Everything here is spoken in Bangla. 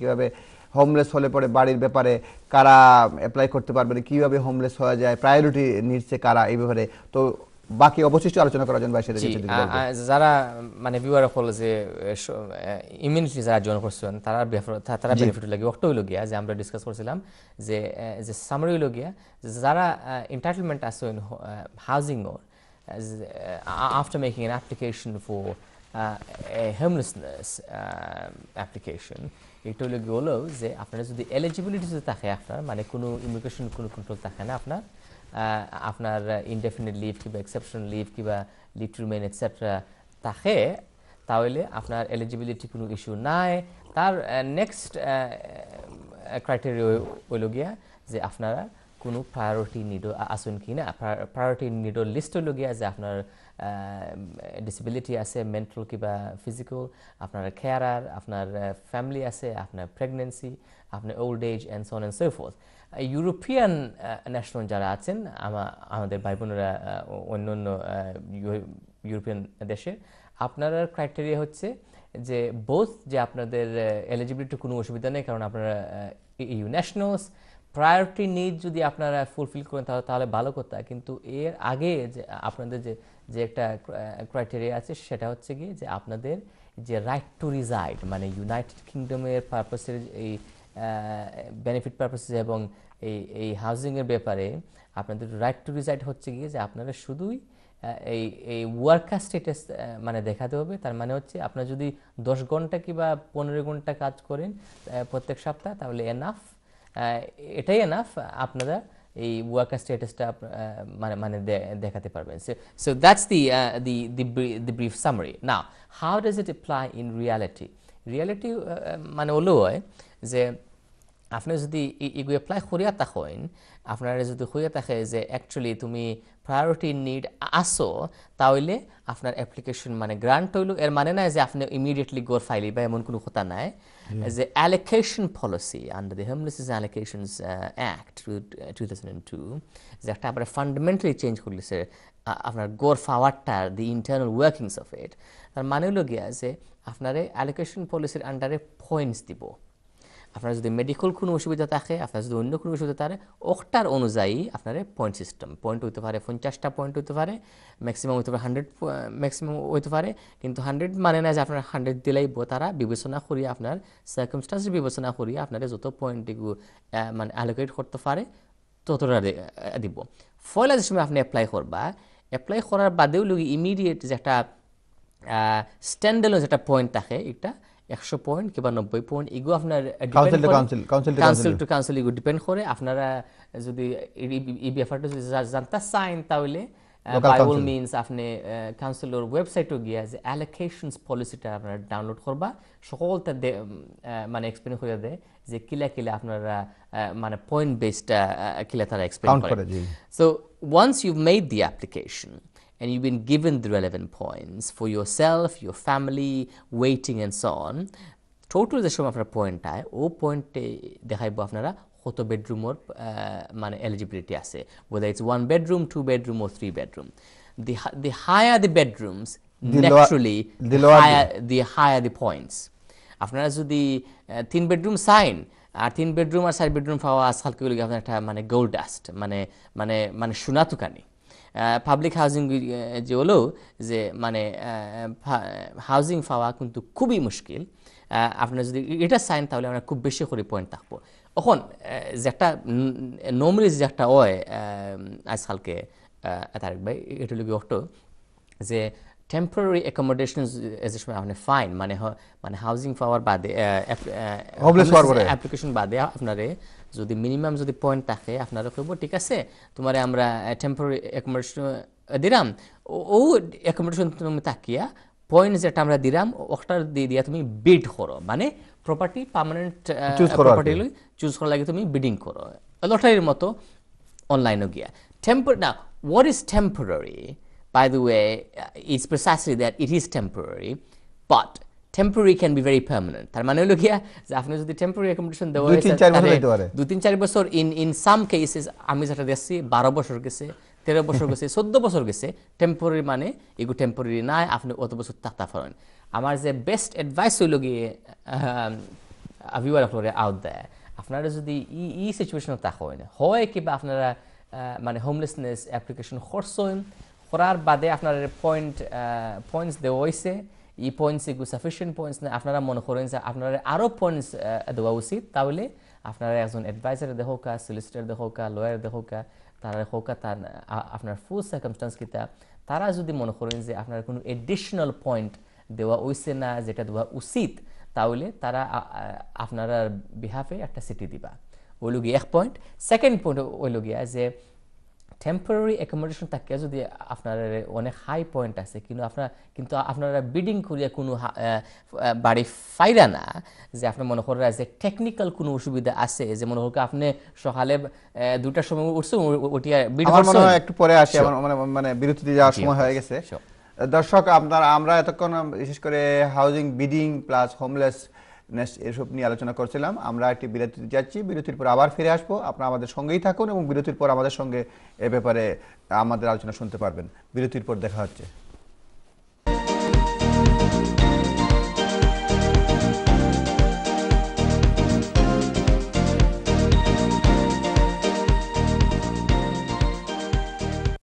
কিভাবে হোমলেস হলে পরে বাড়ির ব্যাপারে কারা অ্যাপ্লাই করতে পারবেন কিভাবে হোমলেস হওয়া যায় প্রায়োরিটি নিচ্ছে কারা এই ব্যাপারে তো বাকি অবশিষ্ট আলোচনা করার জন্য যারা মানে বিওয়ার হল যে ইমিউনিটি যারা জয়েন করছেন তারা তারা বেনিফিট লাগে অক্টো হইল গিয়া যে আমরা ডিসকাস করছিলাম যে যে সামারি হইল গিয়া যারা এন্টাইটলমেন্ট আছে housing or after making an application for a homelessness application এটা হলো যে আপনারা যদি এলিজিবিলিটিতে থাকে আপনার মানে কোনো ইমিগ্রেশন কোনো কন্ট্রোল থাকে না আপনার আপনার ইনডেফিনিট লিভ কিংবা এক্সেপশন লিভ কিংবা লিভ টু রিমেন এটসেট্রা থাকে তাহলে আপনার এলিজিবিলিটি কোনো ইস্যু নাই তার নেক্সট ক্রাইটেরিয়া হইল গিয়া যে আপনারা কোনো প্ৰায়ৰিটি নিডৰ আছোন কি না প্ৰায়ৰিটি নিডৰ লিষ্টলৈকে যে আপনার ডিসেবিলিটি আছে মেন্টাল কিবা ফিজিক্যাল আপনার খেয়ারার আপনার ফ্যামিলি আছে আপনার প্রেগন্যান্সি আপনার old age and so on and so forth European national যারা আছেন আমাদের ভাই বোনেরা অন্য অন্য ইউরোপিয়ান দেশে আপনার ক্রাইটেরিয়া হচ্ছে যে বোধ যে আপনাদের এলিজিবিলিটি কোনো অসুবিধা নেই কারণ আপনারা ইউ ন্যাশনালস প্রায়োরিটি নিড যদি আপনারা ফুলফিল করেন তাহলে তাহলে ভালো কথা কিন্তু এর আগে যে আপনাদের যে যে একটা ক্রাইটেরিয়া আছে সেটা হচ্ছে কি যে আপনাদের যে রাইট টু রিজাইড মানে ইউনাইটেড কিংডমের পারপাসের এই বেনিফিট পারপাসেস এবং এই এই হাউজিংয়ের ব্যাপারে আপনাদের রাইট টু রিজাইড হচ্ছে গিয়ে যে আপনারা শুধুই এই এই ওয়ার্কার স্টেটাস মানে দেখাতে হবে তার মানে হচ্ছে আপনার যদি দশ ঘন্টা কিংবা পনেরো ঘন্টা কাজ করেন প্রত্যেক সপ্তাহ তাহলে enough It uh, is enough uh, আপনাদের এই worker status uh, মানে মানে দেখাতে পারবেন so, that's the, the the brief summary now how does it apply in reality reality মানে হলো যে আপনি যদি ইগু এপ্লাই করিয়া থাকেন আপনার যদি হইয়া থাকে যে অ্যাকচুয়ালি তুমি প্রায়োরিটি নিড আসো তাহলে আপনার অ্যাপ্লিকেশন মানে গ্রান্ট হইল এর মানে নাই যে আপনি ইমিডিয়েটলি গোর ফাইলি বা এমন কোনো কথা নাই যে allocation policy under the homelessness allocations act two thousand two যে একটা আপনার ফান্ডামেন্টালি চেঞ্জ করলেছে আপনার গোর পাওয়ারটার the internal workings of it তার মানে হলো গিয়া যে আপনারে অ্যালোকেশন পলিসির আন্ডারে পয়েন্টস দিব আপনার যদি মেডিকেল কোনো অসুবিধা থাকে আপনার যদি অন্য কোনো অসুবিধা থাকে অক্টার অনুযায়ী আপনার পয়েন্ট সিস্টেম পয়েন্ট হইতে পারে পঞ্চাশটা পয়েন্ট হইতে পারে ম্যাক্সিমাম হইতে পারে হান্ড্রেড ম্যাক্সিমাম হইতে পারে কিন্তু হান্ড্রেড মানে না যে আপনার হান্ড্রেড দিলেই তারা বিবেচনা করি আপনার সার্কমস্টান্সের বিবেচনা করি আপনার যত পয়েন্ট মানে অ্যালোকেট করতে পারে ততটা দিব ফয়লা যে সময় আপনি অ্যাপ্লাই করবা অ্যাপ্লাই করার বাদেও লোক ইমিডিয়েট যে একটা স্ট্যান্ডেলও একটা পয়েন্ট থাকে এটা একশো পয়েন্ট কিংবা নব্বই পয়েন্ট এগুলো আপনার কাউন্সিল টু কাউন্সিল এগুলো ডিপেন্ড করে আপনারা যদি এই ব্যাপারটা যদি জানতে চান তাহলে বাই অল মিনস আপনি কাউন্সিলর ওয়েবসাইটও গিয়া যে অ্যালোকেশনস পলিসিটা আপনারা ডাউনলোড করবা সকলটা মানে এক্সপ্লেন হয়ে দেয় যে কিলা কিলা আপনারা মানে পয়েন্ট বেসটা কিলা তারা এক্সপ্লেন করে so once you made the application and you've been given the relevant points for yourself, your family, waiting and so on, total the total যে সময় আপনার পয়েন্ট আয় ও পয়েন্টে দেখাইব আপনারা bedroom or মানে eligibility assay, whether it's one bedroom, two bedroom or three bedroom. The, the higher the bedrooms, the naturally, the, higher, the higher the points. After আপনারা যদি thin bedroom sign, আর তিন বেডরুম আর চার বেডরুম পাওয়া আজকালকে বলি আপনার একটা মানে গোল্ড ডাস্ট মানে মানে মানে সোনাতুকানি পাবলিক হাউজিং যে হলো যে মানে হাউজিং পাওয়া কিন্তু খুবই মুশকিল আপনার যদি এটা সাইন তাহলে আমরা খুব বেশি করে পয়েন্ট থাকবো এখন যে একটা নমরিজ যে একটা ওয় আজকালকে তারেক ভাই এটা লোক অটো যে টেম্পোরারি অ্যাকোমোডেশন যে সময় ফাইন মানে মানে হাউজিং মানে পাওয়ার বাদে অ্যাপ্লিকেশন বাদে আপনারে যদি মিনিমাম যদি পয়েন্ট থাকে আপনারা কইব ঠিক আছে তোমারে আমরা টেম্পোরারি অ্যাকোমোডেশন দিলাম ও অ্যাকোমোডেশন তুমি তাকিয়া পয়েন্ট যেটা আমরা দিলাম ওটার দিয়ে দিয়া তুমি বিড করো মানে প্রপার্টি পার্মানেন্ট প্রপার্টি চুজ করার লাগে তুমি বিডিং করো লটারির মতো অনলাইনও গিয়া টেম্পোর না what is temporary by the way, uh, is precisely that it is temporary, but temporary can be very permanent তার মানে হলো গিয়া আপনি যদি টেম্পোরারি অ্যাকোমোডেশন দেওয়া হয় দু তিন চার বছর ইন ইন সাম কেসেস আমি যেটা দেখছি বারো বছর গেছে তেরো বছর গেছে চোদ্দ বছর গেছে টেম্পোরারি মানে এগু টেম্পোরারি নাই আপনি অত বছর তাক্তা ফরেন আমার যে বেস্ট এডভাইস হইল গিয়ে ভিউয়ার আপনারা আউট দেয় আপনারা যদি ই ই সিচুয়েশনে তা হয় না হয় কিবা আপনারা মানে হোমলেসনেস অ্যাপ্লিকেশন খরচ করার বাদে আপনার পয়েন্ট পয়েন্টস দেওয়া হয়েছে ই পয়েন্টস এগুলো সাফিসিয়েন্ট পয়েন্টস না আপনারা মনে করেন যে আপনার আরও পয়েন্টস দেওয়া উচিত তাহলে আপনারা একজন অ্যাডভাইজার দেখোকা সলিসিটার দেখোকা লয়ার দেখোকা তারা হোকা তার আপনার ফুল সার্কামস্টান্স কিতা তারা যদি মনে করেন যে আপনার কোনো এডিশনাল পয়েন্ট দেওয়া হয়েছে না যেটা দেওয়া উচিত তাহলে তারা আপনার বিহাফে একটা সিটি দিবা ওই গিয়ে এক পয়েন্ট সেকেন্ড পয়েন্ট ওই গিয়া যে টেম্পোরারি অ্যাকোমোডেশন থাকে যদি আপনার অনেক হাই পয়েন্ট আছে কিন্তু আপনার কিন্তু আপনারা বিডিং করিয়া কোনো বাড়ি ফাইরা না যে আপনার মনে করেন যে টেকনিক্যাল কোনো অসুবিধা আছে যে মনে করেন আপনি সকালে দুটার সময় উঠছেন ওটিয়া বিডিং মনে হয় একটু পরে আসে মানে মানে বিরতিতে যাওয়ার সময় হয়ে গেছে দর্শক আপনার আমরা এতক্ষণ বিশেষ করে হাউজিং বিডিং প্লাস হোমলেস এসব নিয়ে আলোচনা করছিলাম আমরা একটি বিরতিতে যাচ্ছি বিরতির পর আবার ফিরে আসবো আপনারা আমাদের সঙ্গেই থাকুন এবং বিরতির পর আমাদের সঙ্গে এ ব্যাপারে আমাদের আলোচনা শুনতে পারবেন বিরতির পর দেখা হচ্ছে